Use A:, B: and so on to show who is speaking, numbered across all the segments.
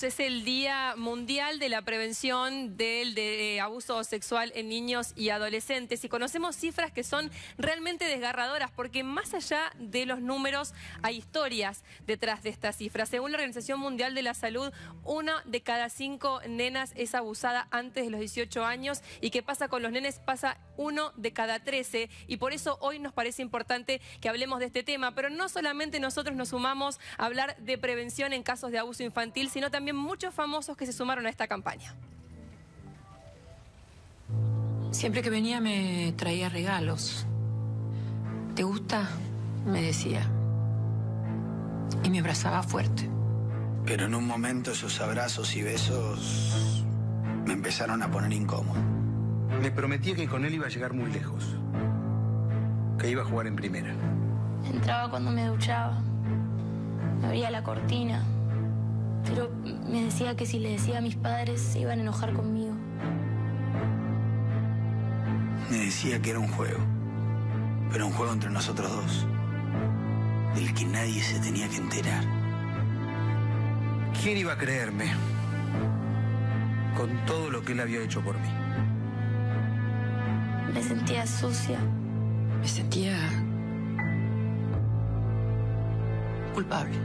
A: Pues es el Día Mundial de la Prevención del eh, Abuso Sexual en Niños y Adolescentes y conocemos cifras que son realmente desgarradoras porque más allá de los números hay historias detrás de estas cifras. Según la Organización Mundial de la Salud, una de cada cinco nenas es abusada antes de los 18 años y qué pasa con los nenes pasa uno de cada 13 y por eso hoy nos parece importante que hablemos de este tema, pero no solamente nosotros nos sumamos a hablar de prevención en casos de abuso infantil, sino también muchos famosos que se sumaron a esta campaña. Siempre que venía me traía regalos. ¿Te gusta? Me decía. Y me abrazaba fuerte. Pero en un momento esos abrazos y besos me empezaron a poner incómodo. Me prometí que con él iba a llegar muy lejos. Que iba a jugar en primera. Entraba cuando me duchaba. Me abría la cortina pero me decía que si le decía a mis padres se iban a enojar conmigo. Me decía que era un juego, pero un juego entre nosotros dos, del que nadie se tenía que enterar. ¿Quién iba a creerme con todo lo que él había hecho por mí? Me sentía sucia. Me sentía culpable.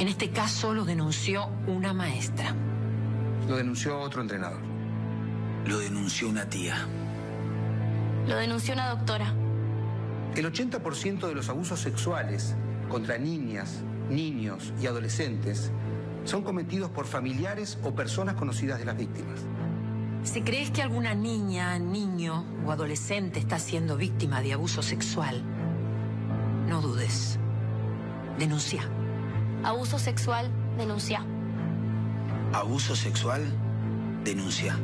A: En este caso lo denunció una maestra. Lo denunció otro entrenador. Lo denunció una tía. Lo denunció una doctora. El 80% de los abusos sexuales contra niñas, niños y adolescentes son cometidos por familiares o personas conocidas de las víctimas. Si crees que alguna niña, niño o adolescente está siendo víctima de abuso sexual, no dudes. Denuncia. Abuso sexual, denuncia. Abuso sexual, denuncia.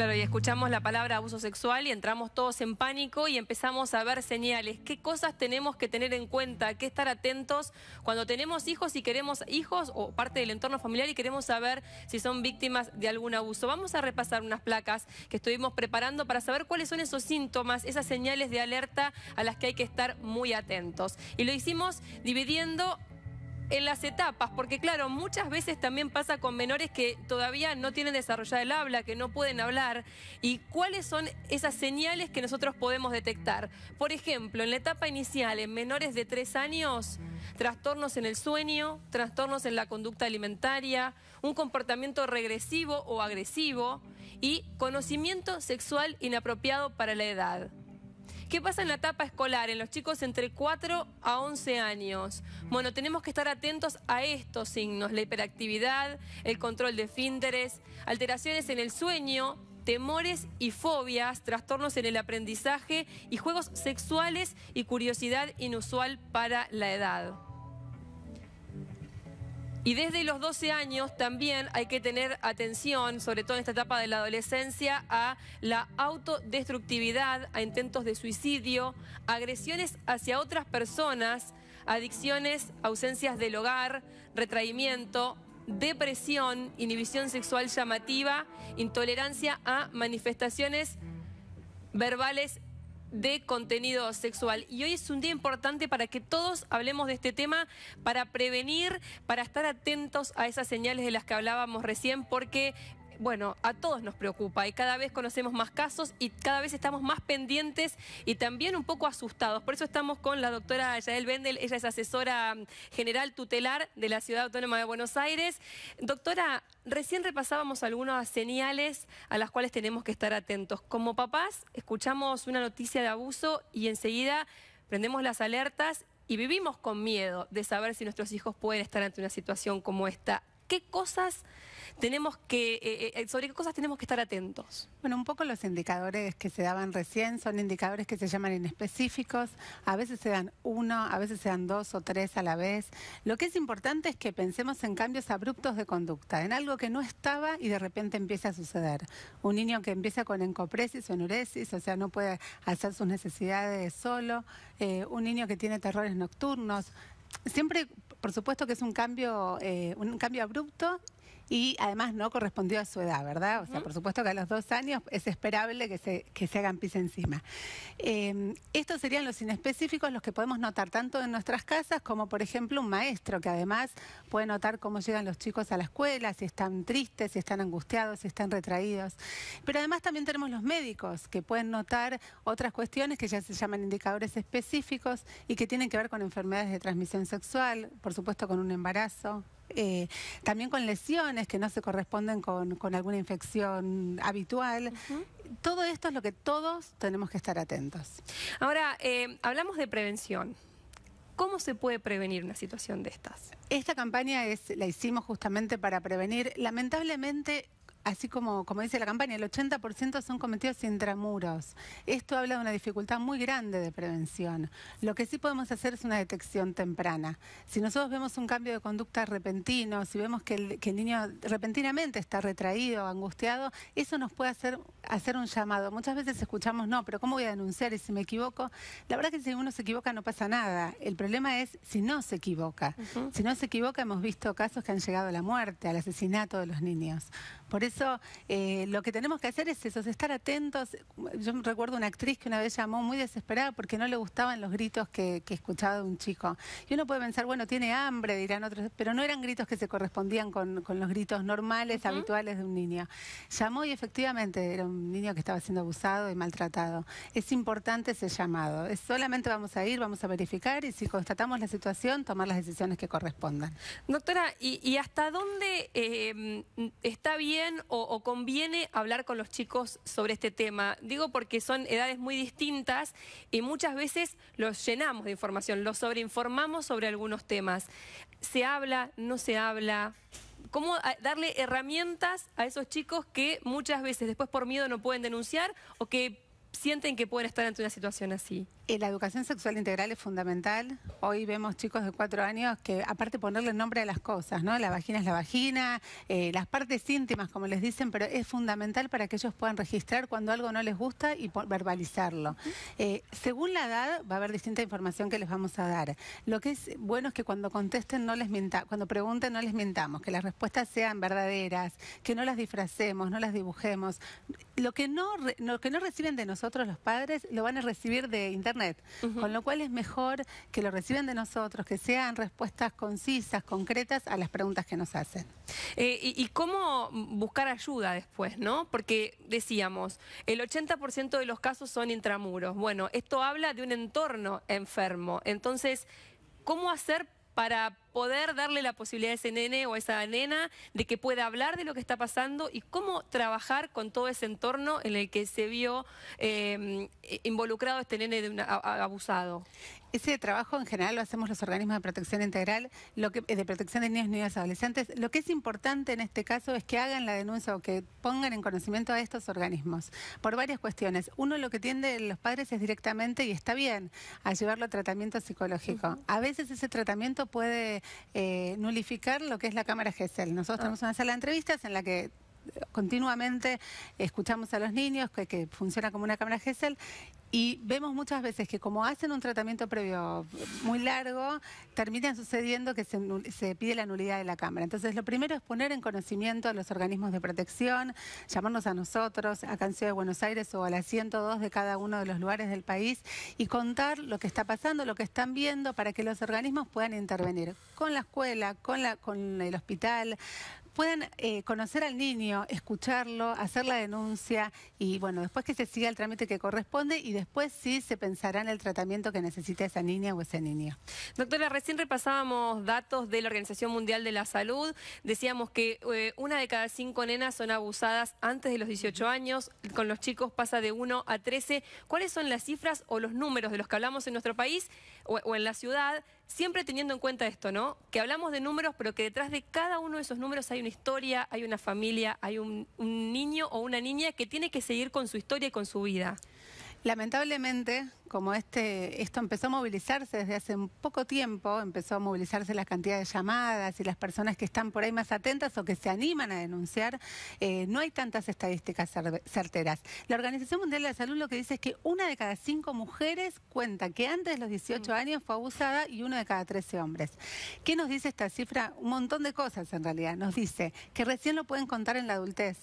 A: Claro, y escuchamos la palabra abuso sexual y entramos todos en pánico y empezamos a ver señales. ¿Qué cosas tenemos que tener en cuenta? ¿Qué estar atentos cuando tenemos hijos y queremos hijos o parte del entorno familiar y queremos saber si son víctimas de algún abuso? Vamos a repasar unas placas que estuvimos preparando para saber cuáles son esos síntomas, esas señales de alerta a las que hay que estar muy atentos. Y lo hicimos dividiendo en las etapas, porque claro, muchas veces también pasa con menores que todavía no tienen desarrollado el habla, que no pueden hablar, y cuáles son esas señales que nosotros podemos detectar. Por ejemplo, en la etapa inicial, en menores de tres años, trastornos en el sueño, trastornos en la conducta alimentaria, un comportamiento regresivo o agresivo y conocimiento sexual inapropiado para la edad. ¿Qué pasa en la etapa escolar, en los chicos entre 4 a 11 años? Bueno, tenemos que estar atentos a estos signos, la hiperactividad, el control de finteres, alteraciones en el sueño, temores y fobias, trastornos en el aprendizaje y juegos sexuales y curiosidad inusual para la edad. Y desde los 12 años también hay que tener atención, sobre todo en esta etapa de la adolescencia, a la autodestructividad, a intentos de suicidio, agresiones hacia otras personas, adicciones, ausencias del hogar, retraimiento, depresión, inhibición sexual llamativa, intolerancia a manifestaciones verbales de contenido sexual. Y hoy es un día importante para que todos hablemos de este tema, para prevenir, para estar atentos a esas señales de las que hablábamos recién, porque bueno, a todos nos preocupa y cada vez conocemos más casos y cada vez estamos más pendientes y también un poco asustados. Por eso estamos con la doctora Yael Bendel, ella es asesora mm, general tutelar de la Ciudad Autónoma de Buenos Aires. Doctora, recién repasábamos algunas señales a las cuales tenemos que estar atentos. Como papás, escuchamos una noticia de abuso y enseguida prendemos las alertas y vivimos con miedo de saber si nuestros hijos pueden estar ante una situación como esta qué cosas tenemos que, eh, eh, eh, sobre qué cosas tenemos que estar atentos?
B: Bueno, un poco los indicadores que se daban recién son indicadores que se llaman inespecíficos, a veces se dan uno, a veces se dan dos o tres a la vez. Lo que es importante es que pensemos en cambios abruptos de conducta, en algo que no estaba y de repente empieza a suceder. Un niño que empieza con encopresis o enuresis, o sea, no puede hacer sus necesidades solo, un niño que tiene terrores nocturnos, siempre por supuesto que es un cambio, eh, un cambio abrupto y además no correspondió a su edad, ¿verdad? O sea, por supuesto que a los dos años es esperable que se, se hagan pis encima. Em, estos serían los inespecíficos, los que podemos notar tanto en nuestras casas como, por ejemplo, un maestro que además puede notar cómo llegan los chicos a la escuela, si están tristes, si están angustiados, si están retraídos. Pero además también tenemos los médicos que pueden notar otras cuestiones que ya se llaman indicadores específicos y que tienen que ver con enfermedades de transmisión sexual, por supuesto con un embarazo, eh, también con lesiones que no se corresponden con, alguna infección habitual. Todo esto es lo que todos tenemos que estar atentos.
A: Ahora, eh, hablamos de prevención. ¿Cómo se puede prevenir una situación de estas?
B: Esta campaña es, la hicimos justamente para prevenir. Lamentablemente así como, como dice la campaña, el 80% son cometidos intramuros. Esto habla de una dificultad muy grande de prevención. Lo que sí podemos hacer es una detección temprana. Si nosotros vemos un cambio de conducta repentino, si vemos que el, niño repentinamente está retraído, angustiado, eso nos puede hacer, hacer un llamado. Muchas veces escuchamos, no, pero ¿cómo voy a denunciar? Y si me equivoco, la verdad que si uno se equivoca no pasa nada. El problema es si no se equivoca. Si no se equivoca, hemos visto casos que han llegado a la muerte, al asesinato de los niños. Por eso eh, lo que tenemos que hacer es eso, estar atentos. Yo recuerdo una actriz que una vez llamó muy desesperada porque no le gustaban los gritos que, escuchaba de un chico. Y uno puede pensar, bueno, tiene hambre, dirán otros, pero no eran gritos que se correspondían con, los gritos normales, habituales de un niño. Llamó y efectivamente era un niño que estaba siendo abusado y maltratado. Es importante ese llamado. solamente vamos a ir, vamos a verificar y si constatamos la situación, tomar las decisiones que correspondan.
A: Doctora, ¿y, hasta dónde eh, está bien o, conviene hablar con los chicos sobre este tema? Digo porque son edades muy distintas y muchas veces los llenamos de información, los sobreinformamos sobre algunos temas. ¿Se habla? ¿No se habla? ¿Cómo darle herramientas a esos chicos que muchas veces después por miedo no pueden denunciar o que sienten que pueden estar ante una situación así?
B: Eh, la educación sexual integral es fundamental. Hoy vemos chicos de cuatro años que, aparte ponerle nombre a las cosas, ¿no? La vagina es la vagina, eh, las partes íntimas, como les dicen, pero es fundamental para que ellos puedan registrar cuando algo no les gusta y verbalizarlo. Eh, según la edad, va a haber distinta información que les vamos a dar. Lo que es bueno es que cuando contesten no les minta, cuando pregunten no les mintamos, que las respuestas sean verdaderas, que no las disfracemos, no las dibujemos. Lo que no, lo que no reciben de nosotros nosotros los padres, lo van a recibir de Internet. Con lo cual es mejor que lo reciban de nosotros, que sean respuestas concisas, concretas a las preguntas que nos hacen.
A: Eh, y, y, cómo buscar ayuda después, ¿no? Porque decíamos, el 80% de los casos son intramuros. Bueno, esto habla de un entorno enfermo. Entonces, ¿cómo hacer para poder darle la posibilidad a ese nene o a esa nena de que pueda hablar de lo que está pasando y cómo trabajar con todo ese entorno en el que se vio em, e, involucrado este nene de abusado.
B: Ese trabajo en general lo hacemos los organismos de protección integral, lo que, eh, de protección de niños, niñas y adolescentes. Lo que es importante en este caso es que hagan la denuncia o que pongan en conocimiento a estos organismos por varias cuestiones. Uno, lo que tienden los padres es directamente, y está bien, a llevarlo a tratamiento psicológico. A veces ese tratamiento puede eh, nulificar lo que es la Cámara GESEL. Nosotros ah. tenemos una sala de entrevistas en la que continuamente escuchamos a los niños que, funciona como una cámara Gesell y vemos muchas veces que como hacen un tratamiento previo muy largo, terminan sucediendo que se, pide la nulidad de la cámara. Entonces, lo primero es poner en conocimiento a los organismos de protección, llamarnos a nosotros, a Canción de Buenos Aires o a la 102 de cada uno de los lugares del país y contar lo que está pasando, lo que están viendo, para que los organismos puedan intervenir con la escuela, con, la, con el hospital, puedan eh, conocer al niño, escucharlo, hacer la denuncia y bueno, después que se siga el trámite que corresponde y después sí se pensará en el tratamiento que necesita esa niña o ese niño.
A: Doctora, recién repasábamos datos de la Organización Mundial de la Salud. Decíamos que eh, una de cada cinco nenas son abusadas antes de los 18 años. Con los chicos pasa de 1 a 13. ¿Cuáles son las cifras o los números de los que hablamos en nuestro país o, o en la ciudad? Siempre teniendo en cuenta esto, ¿no? Que hablamos de números, pero que detrás de cada uno de esos números hay una historia, hay una familia, hay un, un niño o una niña que tiene que seguir con su historia y con su vida. Lamentablemente, como
B: este, esto empezó a movilizarse desde hace un poco tiempo, empezó a movilizarse la cantidad de llamadas y las personas que están por ahí más atentas o que se animan a denunciar, eh, no hay tantas estadísticas certeras. La Organización Mundial de la Salud lo que dice es que una de cada cinco mujeres cuenta que antes de los 18 mm. años fue abusada y uno de cada 13 hombres. ¿Qué nos dice esta cifra? Un montón de cosas en realidad. Nos dice que recién lo pueden contar en la adultez.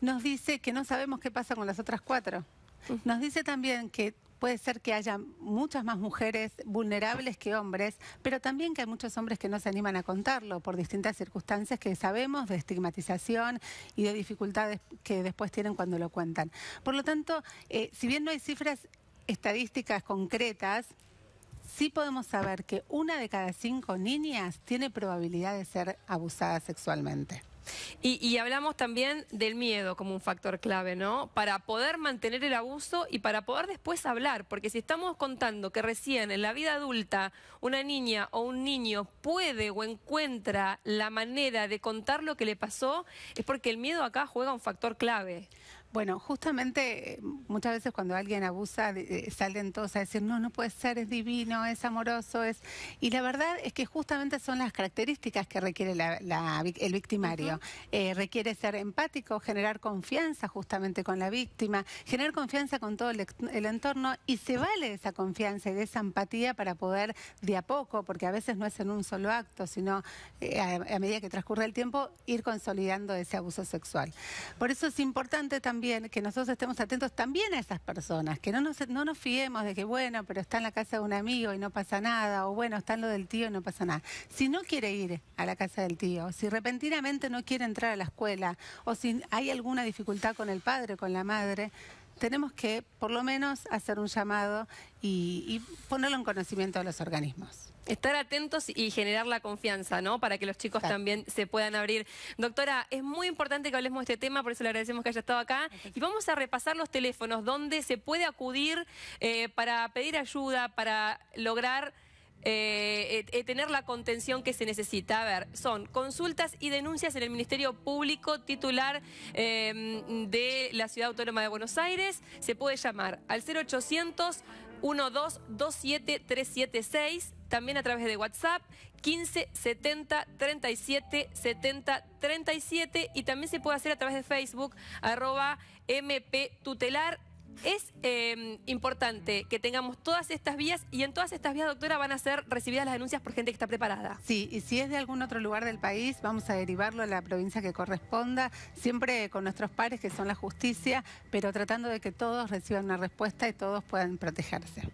B: Nos dice que no sabemos qué pasa con las otras cuatro. Nos dice también que puede ser que haya muchas más mujeres vulnerables que hombres, pero también que hay muchos hombres que no se animan a contarlo por distintas circunstancias que sabemos de estigmatización y de dificultades que después tienen cuando lo cuentan. Por lo tanto, eh, si bien no hay cifras estadísticas concretas, sí podemos saber que una de cada cinco niñas tiene probabilidad de ser abusada sexualmente.
A: Y, hablamos también del miedo como un factor clave, ¿no? Para poder mantener el abuso y para poder después hablar, porque si estamos contando que recién en la vida adulta una niña o un niño puede o encuentra la manera de contar lo que le pasó, es porque el miedo acá juega un factor clave. Bueno,
B: justamente eh, muchas veces cuando alguien abusa eh, salen todos a decir, no, no puede ser, es divino, es amoroso, es... Y la verdad es que justamente son las características que requiere el victimario. Eh, requiere ser empático, generar confianza justamente con la víctima, generar confianza con todo el, entorno y se vale esa confianza y de esa empatía para poder de a poco, porque a veces no es en un solo acto, sino a, a medida que transcurre el tiempo, ir consolidando ese abuso sexual. Por eso es importante también que nosotros estemos atentos también a esas personas, que no nos, no fiemos de que, bueno, pero está en la casa de un amigo y no pasa nada, o bueno, está en lo del tío y no pasa nada. Si no quiere ir a la casa del tío, si repentinamente no quiere entrar a la escuela, o si hay alguna dificultad con el padre, con la madre, tenemos que por lo menos hacer un llamado y, y ponerlo en conocimiento de los organismos.
A: Estar atentos y generar la confianza, ¿no? Para que los chicos también se puedan abrir. Doctora, es muy importante que hablemos de este tema, por eso le agradecemos que haya estado acá. Y vamos a repasar los teléfonos donde se puede acudir eh, para pedir ayuda, para lograr eh, eh, tener la contención que se necesita. A ver, son consultas y denuncias en el Ministerio Público titular de la Ciudad Autónoma de Buenos Aires. Se puede llamar al 0800 7 3 1227-376, también a través de WhatsApp 15 70 37 70 37 y también se puede hacer a través de Facebook arroba mp es em, importante que tengamos todas estas vías y en todas estas vías, doctora, van a ser recibidas las denuncias por gente que está preparada. Sí, y si es de algún
B: otro lugar del país, vamos a derivarlo a la provincia que corresponda, siempre con nuestros pares que son la justicia, pero tratando de que todos reciban una respuesta y todos puedan protegerse.